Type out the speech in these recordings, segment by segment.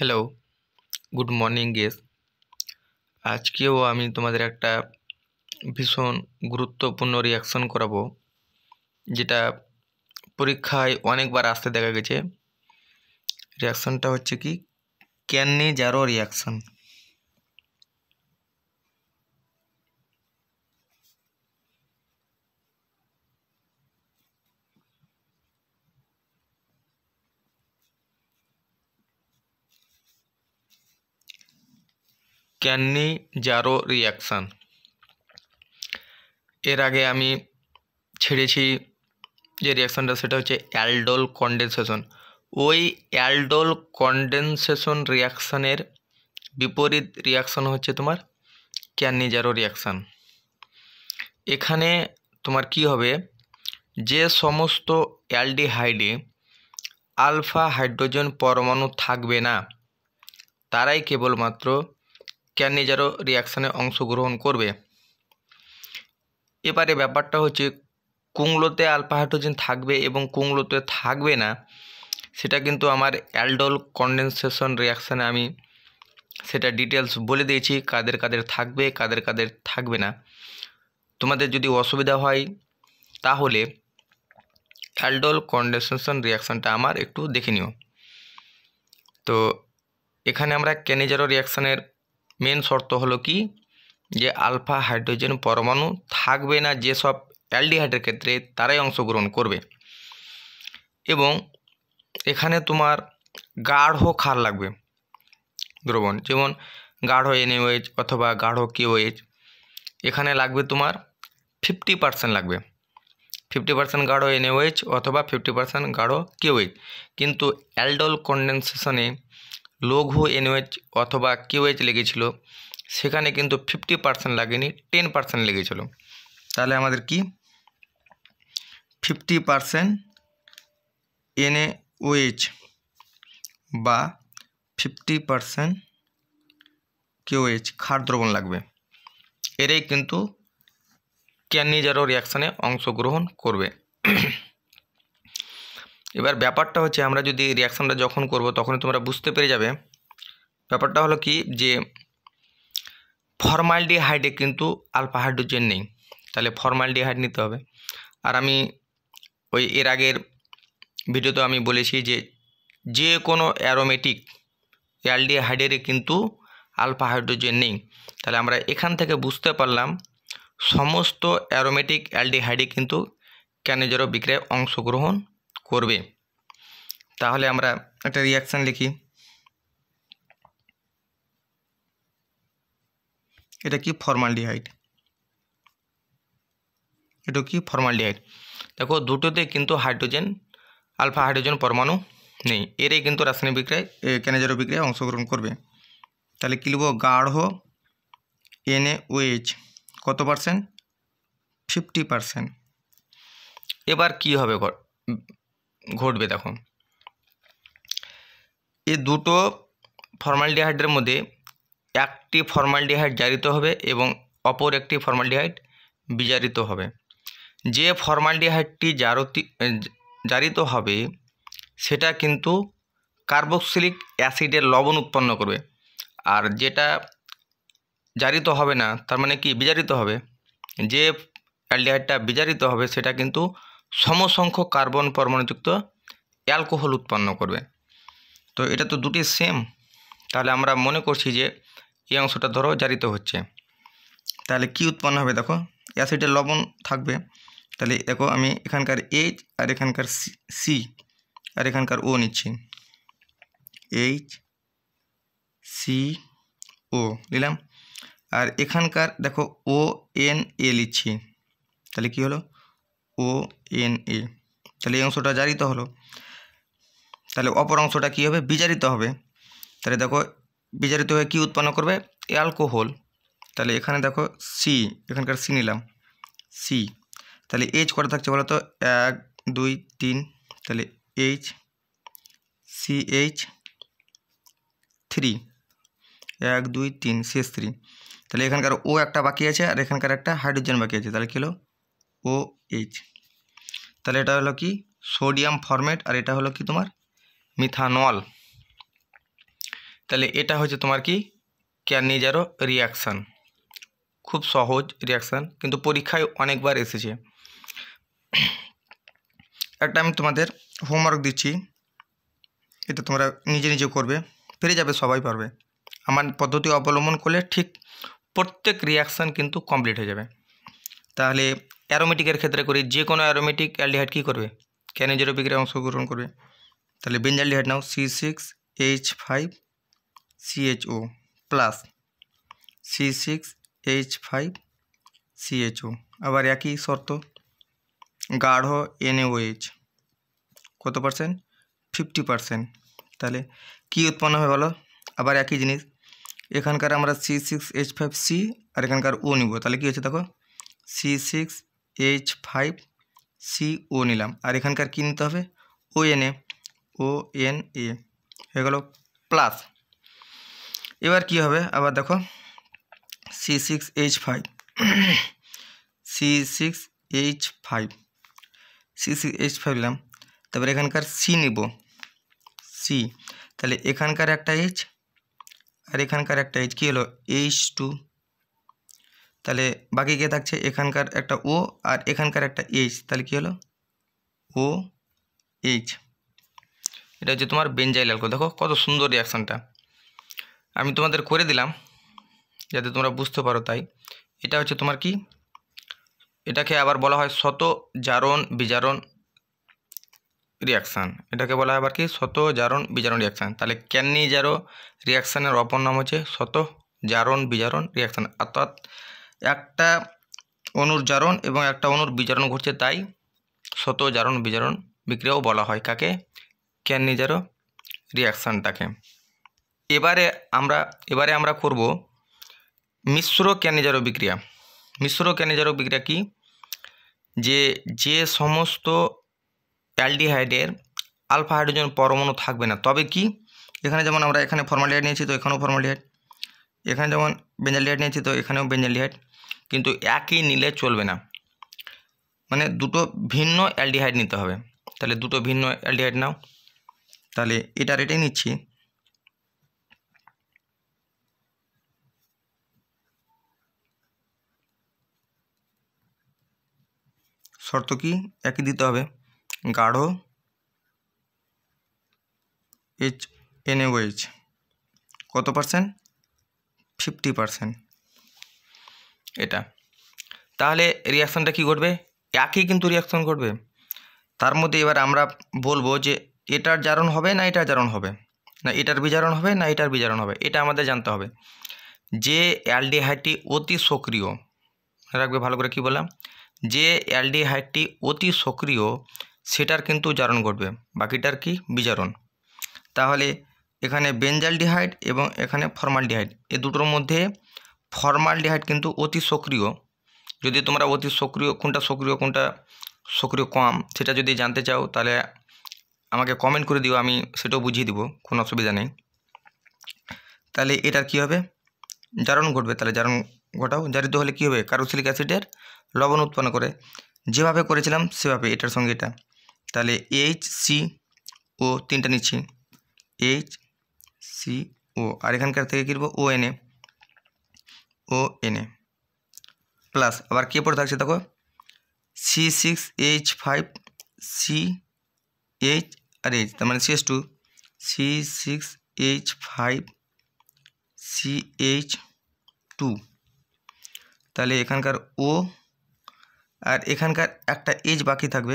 hello good morning guess আজকেও আমি তোমাদের একটা ভীষণ গুরুত্বপূর্ণ রিয়াকশন করাবো যেটা পরীক্ষায় অনেকবার আসতে দেখা গেছে রিয়াকশনটা হচ্ছে কি ক্যান্নে যারো রিয়াকশন ক্যাননি জারো রিয়াকশান এর আগে আমি ছেড়েছি যে রিয়াকশানটা সেটা হচ্ছে অ্যালডোল কন্ডেনসেশন ওই অ্যালডোল কন্ডেনসেশন রিয়াকশানের বিপরীত রিয়াকশান হচ্ছে তোমার ক্যাননি জারো রিয়াকশান এখানে তোমার কি হবে যে সমস্ত অ্যালডিহাইডে আলফা হাইড্রোজেন পরমাণু থাকবে না তারাই কেবলমাত্র ক্যান নিজেরও রিয়াকশানে অংশগ্রহণ করবে এবারে ব্যাপারটা হচ্ছে কুংলোতে আলফা হাইড্রোজেন থাকবে এবং কুংলোতে থাকবে না সেটা কিন্তু আমার অ্যালডোল কন্ডেনসেশন রিয়াকশানে আমি সেটা ডিটেলস বলে দিয়েছি কাদের কাদের থাকবে কাদের কাদের থাকবে না তোমাদের যদি অসুবিধা হয় তাহলে অ্যালডোল কন্ডেনসেশন রিয়াকশানটা আমার একটু দেখে নিও তো এখানে আমরা ক্যানেজারো রিয়াকশানের মেন শর্ত হলো কি যে আলফা হাইড্রোজেন পরমাণু থাকবে না যেসব অ্যালডিহাইডের ক্ষেত্রে তারাই অংশগ্রহণ করবে এবং এখানে তোমার গাঢ় খার লাগবে দ্রবণ যেমন গাঢ় এনএওএইচ অথবা গাঢ় কিওএইচ এখানে লাগবে তোমার ফিফটি পার্সেন্ট লাগবে ফিফটি পার্সেন্ট গাঢ় এনএওএইচ অথবা ফিফটি পার্সেন্ট গাঢ় কিওএইচ কিন্তু অ্যালডল কন্ডেনসেশনে লঘু এনওএচ অথবা কিউএইচ লেগেছিল সেখানে কিন্তু ফিফটি পার্সেন্ট লাগেনি টেন পার্সেন্ট লেগেছিল তাহলে আমাদের কি ফিফটি পার্সেন্ট ওয়েচ বা ফিফটি পার্সেন্ট কিউএইচ ক্ষার দ্রবণ লাগবে এরাই কিন্তু ক্যানিজারও রিয়াকশানে অংশগ্রহণ করবে এবার ব্যাপারটা হচ্ছে আমরা যদি রিয়াকশানটা যখন করব তখন তোমরা বুঝতে পেরে যাবে ব্যাপারটা হলো কি যে ফরমালডিহাইডে কিন্তু আলফা হাইড্রোজেন নেই তাহলে ফরমালডিহাইড নিতে হবে আর আমি ওই এর আগের ভিডিওতে আমি বলেছি যে যে কোনো অ্যারোমেটিক অ্যালডিহাইডেরে কিন্তু আলফা হাইড্রোজেন নেই তাহলে আমরা এখান থেকে বুঝতে পারলাম সমস্ত অ্যারোমেটিক অ্যালডিহাইডে কিন্তু ক্যানেজেরও বিক্রয় অংশগ্রহণ করবে তাহলে আমরা একটা রিয়াকশান লিখি এটা কি ফর্মালডিহাইড এটা কি ফর্মালডিহাইড দেখো দুটোতে কিন্তু হাইড্রোজেন আলফা হাইড্রোজেন পরমাণু নেই এরাই কিন্তু রাসায়নিক বিক্রয় ক্যানেজারো বিক্রয় অংশগ্রহণ করবে তাহলে কী লিখবো গাঢ় ওয়েচ কত পার্সেন্ট ফিফটি পার্সেন্ট এবার কি হবে ঘটবে দেখো এই দুটো ফর্মালডিহাইডের মধ্যে একটি ফর্মালডিহাইড জারিত হবে এবং অপর একটি ফর্মালডিহাইড বিজারিত হবে যে ফর্মালডিহাইডটি জারতি জারিত হবে সেটা কিন্তু কার্বক্সিলিক অ্যাসিডের লবণ উৎপন্ন করবে আর যেটা জারিত হবে না তার মানে কি বিজারিত হবে যে অ্যালডিহাইডটা বিজারিত হবে সেটা কিন্তু সমসংখ্যক কার্বন পরমাণুযুক্ত অ্যালকোহল উৎপন্ন করবে তো এটা তো দুটি সেম তাহলে আমরা মনে করছি যে এই অংশটা ধরো জারিত হচ্ছে তাহলে কি উৎপন্ন হবে দেখো অ্যাসিডের লবণ থাকবে তাহলে দেখো আমি এখানকার এইচ আর এখানকার সি আর এখানকার ও নিচ্ছি এইচ সি ও নিলাম আর এখানকার দেখো ও এন এ লিখছি তাহলে কি হলো ও এন এ তাহলে এই অংশটা জারিত হলো তাহলে অপর অংশটা কী হবে বিজারিত হবে তাহলে দেখো বিজারিত হয়ে কী উৎপন্ন করবে অ্যালকোহল তাহলে এখানে দেখো সি এখানকার সি নিলাম সি তাহলে এইচ কটা থাকছে বলো তো এক দুই তিন তাহলে এইচ সি এইচ থ্রি এক দুই তিন শেষ থ্রি তাহলে এখানকার ও একটা বাকি আছে আর এখানকার একটা হাইড্রোজেন বাকি আছে তাহলে কী হলো ও এইচ তাহলে এটা হলো কি সোডিয়াম ফরমেট আর এটা হলো কি তোমার মিথানল তাহলে এটা হচ্ছে তোমার কি ক্যানিজারো রিয়াকশান খুব সহজ রিয়াকশান কিন্তু পরীক্ষায় অনেকবার এসেছে একটা আমি তোমাদের হোমওয়ার্ক দিচ্ছি এটা তোমরা নিজে নিজে করবে ফিরে যাবে সবাই পারবে আমার পদ্ধতি অবলম্বন করলে ঠিক প্রত্যেক রিয়াকশান কিন্তু কমপ্লিট হয়ে যাবে তাহলে অ্যারোমেটিকের ক্ষেত্রে করি যে কোনো অ্যারোমেটিক অ্যালডিহাইড কী করবে ক্যানেজেরো বিক্রিয়া অংশগ্রহণ করবে তাহলে বেঞ্জালডিহাইড নাও C six H five CHO plus C six H five CHO আবার একই শর্ত গাঢ় এনএওএইচ কত পার্সেন্ট ফিফটি পার্সেন্ট তাহলে কী উৎপন্ন হবে বলো আবার একই জিনিস এখানকার আমরা C six H five C আর এখানকার ও নিব তাহলে কী হচ্ছে দেখো সি সিক্স h5 co নিলাম আর এখানকার কি নিতে হবে ona ona হে গেল প্লাস এবারে কি হবে আবার দেখো c6h5 c6h5 c6h5 নিলাম তারপর এখানকার c নেব c তাহলে এখানকার একটা h আর এখানকার একটা h কি হলো h2 তাহলে বাকি গিয়ে থাকছে এখানকার একটা ও আর এখানকার একটা এইচ তাহলে কী হলো ও এইচ এটা হচ্ছে তোমার বেঞ্জাইল অ্যালকোহল দেখো কত সুন্দর রিয়াকশানটা আমি তোমাদের করে দিলাম যাতে তোমরা বুঝতে পারো তাই এটা হচ্ছে তোমার কি এটাকে আবার বলা হয় শত জারণ বিজারণ রিয়াকশান এটাকে বলা হয় আবার কি শত জারণ বিজারণ রিয়াকশান তাহলে ক্যান্নি জারো রিয়াকশানের অপর নাম হচ্ছে শত জারণ বিজারণ রিয়াকশান অর্থাৎ একটা অনুর জারণ এবং একটা অনুর বিজারণ ঘটছে তাই শত জারণ বিজারণ বিক্রিয়াও বলা হয় কাকে ক্যান্নিজারো রিয়াকশানটাকে এবারে আমরা এবারে আমরা করব মিশ্র ক্যানিজারো বিক্রিয়া মিশ্র ক্যানিজারো বিক্রিয়া কি যে যে সমস্ত অ্যালডিহাইডের আলফা হাইড্রোজেন পরমাণু থাকবে না তবে কি এখানে যেমন আমরা এখানে ফর্মালিহাইড নিয়েছি তো এখানেও ফর্মালিহাইড এখানে যেমন বেঞ্জালিহাইড নিয়েছি তো এখানেও বেঞ্জালিহাইড কিন্তু একই নিলে চলবে না মানে দুটো ভিন্ন অ্যালডিহাইড নিতে হবে তাহলে দুটো ভিন্ন অ্যালডিহাইড নাও তাহলে এটা রেটেই নিচ্ছি শর্ত কি একই দিতে হবে গাঢ় এইচ এনএওএইচ কত পার্সেন্ট ফিফটি পার্সেন্ট এটা তাহলে রিয়াকশানটা কি ঘটবে একই কিন্তু রিয়াকশান ঘটবে তার মধ্যে এবার আমরা বলবো যে এটার জারণ হবে না এটার জারণ হবে না এটার বিজারণ হবে না এটার বিজারণ হবে এটা আমাদের জানতে হবে যে অ্যালডিহাইডটি অতি সক্রিয় রাখবে ভালো করে কি বললাম যে অ্যালডিহাইডটি অতি সক্রিয় সেটার কিন্তু জারণ ঘটবে বাকিটার কি বিজারণ তাহলে এখানে বেঞ্জালডিহাইড এবং এখানে ফর্মালডিহাইড এ দুটোর মধ্যে ফর্মালডিহাইড কিন্তু অতি সক্রিয় যদি তোমরা অতি সক্রিয় কোনটা সক্রিয় কোনটা সক্রিয় কম সেটা যদি জানতে চাও তাহলে আমাকে কমেন্ট করে দিও আমি সেটাও বুঝিয়ে দিব কোনো অসুবিধা নেই তাহলে এটার কি হবে জারণ ঘটবে তাহলে জারণ ঘটাও জারিত হলে কি হবে কার্বক্সিলিক অ্যাসিডের লবণ উৎপন্ন করে যেভাবে করেছিলাম সেভাবে এটার সঙ্গে এটা তাহলে এইচ সি ও তিনটা নিচ্ছি এইচ সি ও আর এখানকার থেকে কিনবো ও N O N A plus R की पढ़े थको C six H five C H और एच तम C S two C six H five C H two तेल एखानकार ओ और एखान एक एच बाकी थक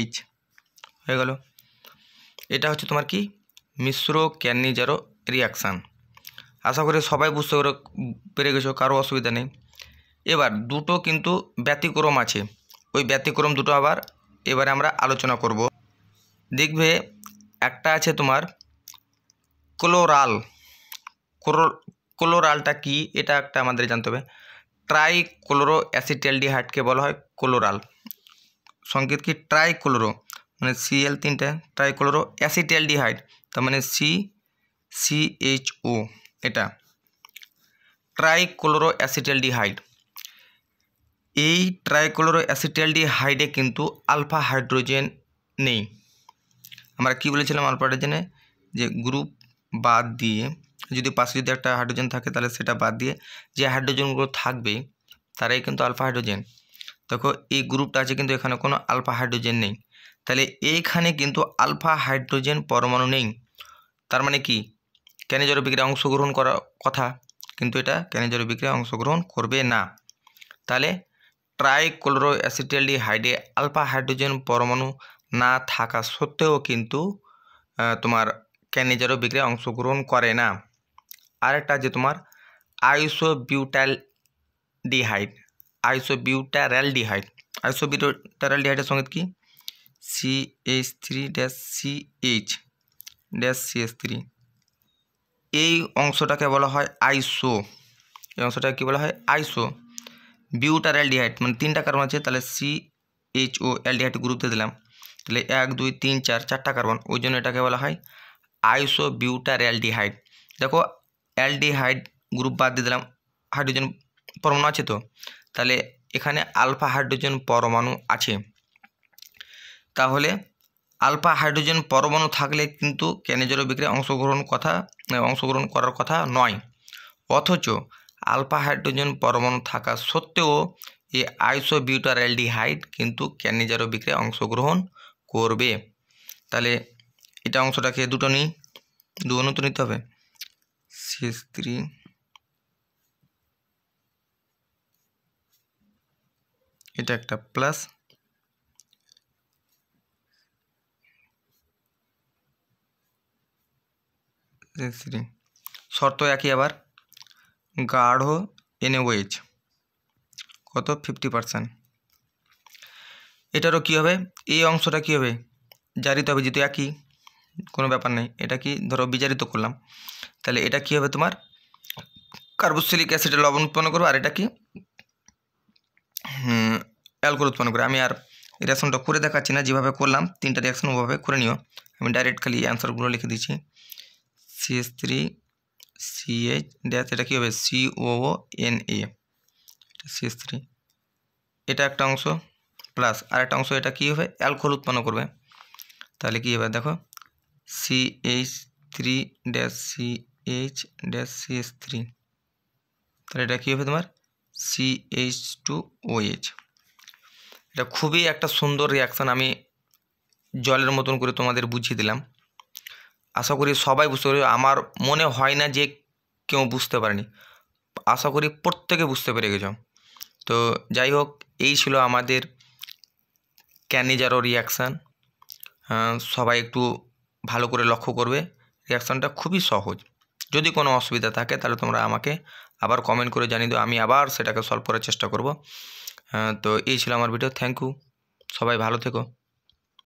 एच हो गल ये हम तुम्हार कैनिजारो रियक्शन আশা করি সবাই বুঝতে পেরে গেছো কারো অসুবিধা নেই এবার দুটো কিন্তু ব্যতিক্রম আছে ওই ব্যতিক্রম দুটো আবার এবারে আমরা আলোচনা করব দেখবে একটা আছে তোমার ক্লোরাল ক্লোরালটা কি এটা একটা আমাদের জানতে হবে ট্রাই ক্লোরো অ্যাসিটেলডিহাইডকে বলা হয় ক্লোরাল সংকেত কি ট্রাই ক্লোরো মানে সিএল তিনটা ট্রাই ক্লোরো অ্যাসিটেলডিহাইড তার মানে সি সিএইচও এটা ট্রাইক্লোরো অ্যাসিটালডিহাইড এই ট্রাইক্লোরো অ্যাসিটালডিহাইডে কিন্তু আলফা হাইড্রোজেন নেই আমরা কি বলেছিলাম আলফা হাইড্রোজেনে যে গ্রুপ বাদ দিয়ে যদি পাশে যদি একটা হাইড্রোজেন থাকে তাহলে সেটা বাদ দিয়ে যে হাইড্রোজেনগুলো থাকবে তারাই কিন্তু আলফা হাইড্রোজেন দেখো এই গ্রুপটা আছে কিন্তু এখানে কোনো আলফা হাইড্রোজেন নেই তাহলে এইখানে কিন্তু আলফা হাইড্রোজেন পরমাণু নেই তার মানে কি ক্যানিজর বিক্রিয়া অংশগ্রহণ করার কথা কিন্তু এটা ক্যানিজর বিক্রিয়া অংশগ্রহণ করবে না তাহলে ট্রাইক্লোরো হাইডে আলফা হাইড্রোজেন পরমাণু না থাকা সত্ত্বেও কিন্তু তোমার ক্যানেজারও বিক্রিয়া অংশগ্রহণ করে না আরেকটা যে তোমার আইসোবিউটাল ডিহাইড আইসোবিউটারাল ডিহাইড আইসোবিউটারাল ডিহাইডের সঙ্গে কি C H three dash C H dash C H three এই অংশটাকে বলা হয় আইসো এই অংশটাকে কী বলা হয় আইসো বিউটারালডিহাইড মানে তিনটা কার্বন আছে তাহলে সি এইচ ও গ্রুপ গ্রুপতে দিলাম তাহলে এক দুই তিন চার চারটা কার্বন ওই জন্য এটাকে বলা হয় আইসো বিউটারালডিহাইড দেখো অ্যালডিহাইড গ্রুপ বাদ দিয়ে দিলাম হাইড্রোজেন পরমাণু আছে তো তাহলে এখানে আলফা হাইড্রোজেন পরমাণু আছে তাহলে আলফা হাইড্রোজেন পরমাণু থাকলে কিন্তু ক্যানেজেরো বিক্রিয়া অংশগ্রহণ কথা অংশগ্রহণ করার কথা নয় অথচ আলফা হাইড্রোজেন পরমাণু থাকা সত্ত্বেও এই হাইট কিন্তু ক্যানিজারো বিক্রে অংশগ্রহণ করবে তাহলে এটা অংশটাকে দুটো নিই দু অনুত নিতে হবে শেষ থ্রি এটা একটা প্লাস থ্রি শর্ত একই আবার গাঢ় এন এনওয়েজ কত ফিফটি পারসেন্ট এটারও কী হবে এই অংশটা কী হবে জারিত হবে যেহেতু একই কোনো ব্যাপার নেই এটা কি ধরো বিজারিত করলাম তাহলে এটা কি হবে তোমার কার্বোসিলিক অ্যাসিডে লবণ উৎপন্ন করবে আর এটা কি অ্যালকোহল উৎপন্ন করে আমি আর রিয়াকশনটা করে দেখাচ্ছি না যেভাবে করলাম তিনটা রিয়াকশন ওভাবে করে নিও আমি ডাইরেক্ট খালি অ্যান্সারগুলো লিখে দিচ্ছি CS three C H dash এটা কী হবে সিও এন এ এটা সিএস থ্রি এটা একটা অংশ প্লাস আরেকটা অংশ এটা কী হবে অ্যালকোহল উৎপন্ন করবে তাহলে কী হবে দেখো C H three dash C H dash CS three তাহলে এটা কী হবে তোমার C H two O H এটা খুবই একটা সুন্দর রিয়াকশান আমি জলের মতন করে তোমাদের বুঝিয়ে দিলাম আশা করি সবাই বুঝতে পারি আমার মনে হয় না যে কেউ বুঝতে পারেনি আশা করি প্রত্যেকে বুঝতে পেরে গেছ তো যাই হোক এই ছিল আমাদের ক্যানিজারও রিয়াকশান হ্যাঁ, সবাই একটু ভালো করে লক্ষ্য করবে রিয়াকশানটা খুবই সহজ যদি কোনো অসুবিধা থাকে তাহলে তোমরা আমাকে আবার কমেন্ট করে জানিয়ে দিও আমি আবার সেটাকে সলভ করার চেষ্টা করব হ্যাঁ, তো এই ছিল আমার ভিডিও থ্যাংক ইউ সবাই ভালো থেকো